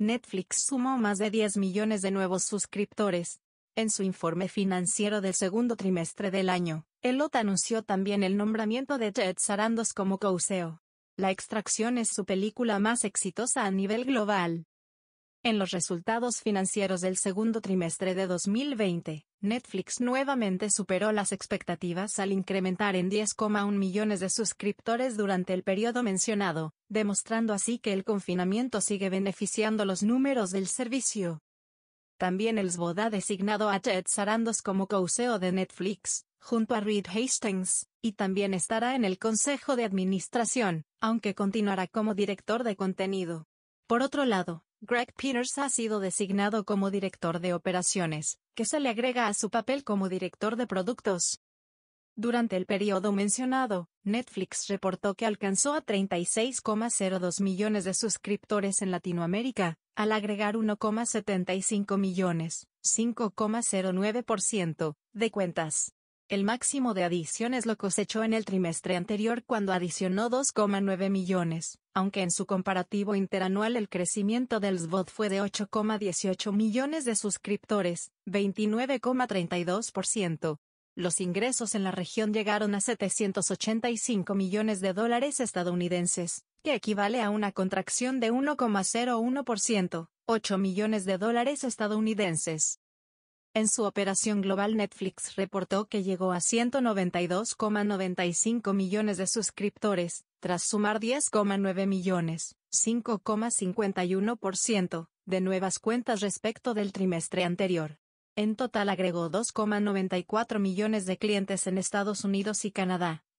Netflix sumó más de 10 millones de nuevos suscriptores. En su informe financiero del segundo trimestre del año, el anunció también el nombramiento de Ted Sarandos como co e La extracción es su película más exitosa a nivel global. En los resultados financieros del segundo trimestre de 2020, Netflix nuevamente superó las expectativas al incrementar en 10,1 millones de suscriptores durante el periodo mencionado, demostrando así que el confinamiento sigue beneficiando los números del servicio. También el SBOD ha designado a Ted Sarandos como co-CEO de Netflix, junto a Reed Hastings, y también estará en el Consejo de Administración, aunque continuará como director de contenido. Por otro lado, Greg Peters ha sido designado como director de operaciones, que se le agrega a su papel como director de productos. Durante el periodo mencionado, Netflix reportó que alcanzó a 36,02 millones de suscriptores en Latinoamérica, al agregar 1,75 millones, 5,09%, de cuentas. El máximo de adiciones lo cosechó en el trimestre anterior cuando adicionó 2,9 millones, aunque en su comparativo interanual el crecimiento del SVOD fue de 8,18 millones de suscriptores, 29,32%. Los ingresos en la región llegaron a 785 millones de dólares estadounidenses, que equivale a una contracción de 1,01%, 8 millones de dólares estadounidenses. En su operación global Netflix reportó que llegó a 192,95 millones de suscriptores, tras sumar 10,9 millones, 5,51%, de nuevas cuentas respecto del trimestre anterior. En total agregó 2,94 millones de clientes en Estados Unidos y Canadá,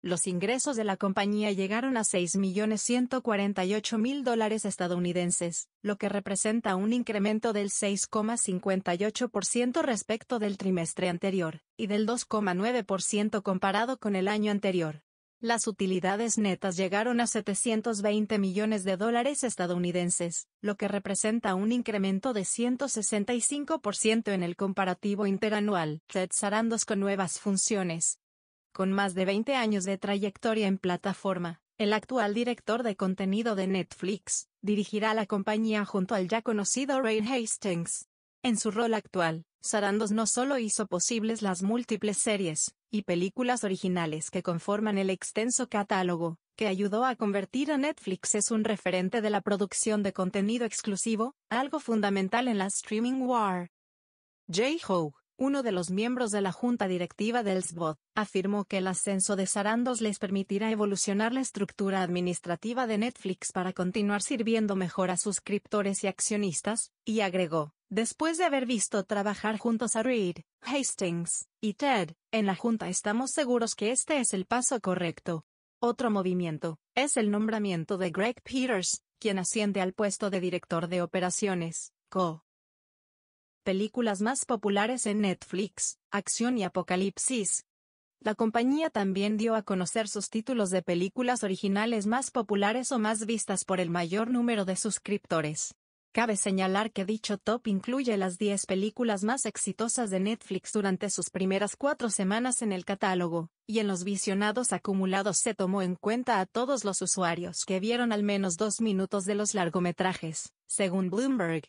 Los ingresos de la compañía llegaron a 6.148.000 dólares estadounidenses, lo que representa un incremento del 6,58% respecto del trimestre anterior, y del 2,9% comparado con el año anterior. Las utilidades netas llegaron a 720 millones de dólares estadounidenses, lo que representa un incremento de 165% en el comparativo interanual, Ted Sarandos con nuevas funciones, con más de 20 años de trayectoria en plataforma, el actual director de contenido de Netflix, dirigirá la compañía junto al ya conocido Ray Hastings. En su rol actual, Sarandos no solo hizo posibles las múltiples series y películas originales que conforman el extenso catálogo, que ayudó a convertir a Netflix en un referente de la producción de contenido exclusivo, algo fundamental en la streaming war. J. Uno de los miembros de la junta directiva del SBOT, afirmó que el ascenso de Sarandos les permitirá evolucionar la estructura administrativa de Netflix para continuar sirviendo mejor a suscriptores y accionistas, y agregó, después de haber visto trabajar juntos a Reed, Hastings y Ted, en la junta estamos seguros que este es el paso correcto. Otro movimiento, es el nombramiento de Greg Peters, quien asciende al puesto de director de operaciones, co películas más populares en Netflix, Acción y Apocalipsis. La compañía también dio a conocer sus títulos de películas originales más populares o más vistas por el mayor número de suscriptores. Cabe señalar que dicho top incluye las 10 películas más exitosas de Netflix durante sus primeras cuatro semanas en el catálogo, y en los visionados acumulados se tomó en cuenta a todos los usuarios que vieron al menos dos minutos de los largometrajes, según Bloomberg.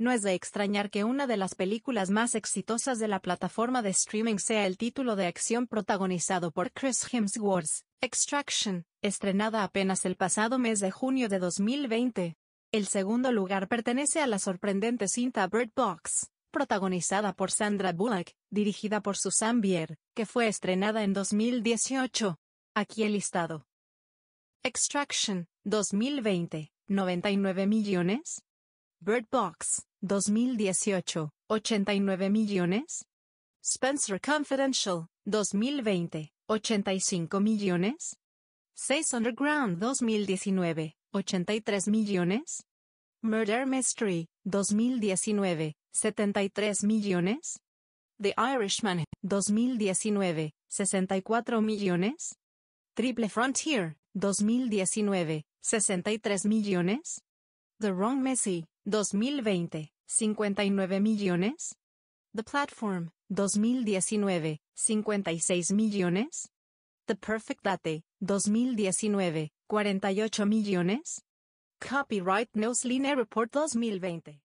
No es de extrañar que una de las películas más exitosas de la plataforma de streaming sea el título de acción protagonizado por Chris Hemsworth, Extraction, estrenada apenas el pasado mes de junio de 2020. El segundo lugar pertenece a la sorprendente cinta Bird Box, protagonizada por Sandra Bullock, dirigida por Susan Bier, que fue estrenada en 2018. Aquí el listado. Extraction, 2020, 99 millones. Bird Box, 2018, 89 millones. Spencer Confidential, 2020, 85 millones. 6 Underground 2019, 83 millones. Murder Mystery, 2019, 73 millones. The Irishman, 2019, 64 millones. Triple Frontier, 2019, 63 millones. The Wrong Messi, 2020, 59 millones. The Platform, 2019, 56 millones. The Perfect Date, 2019, 48 millones. Copyright Newsline Report 2020.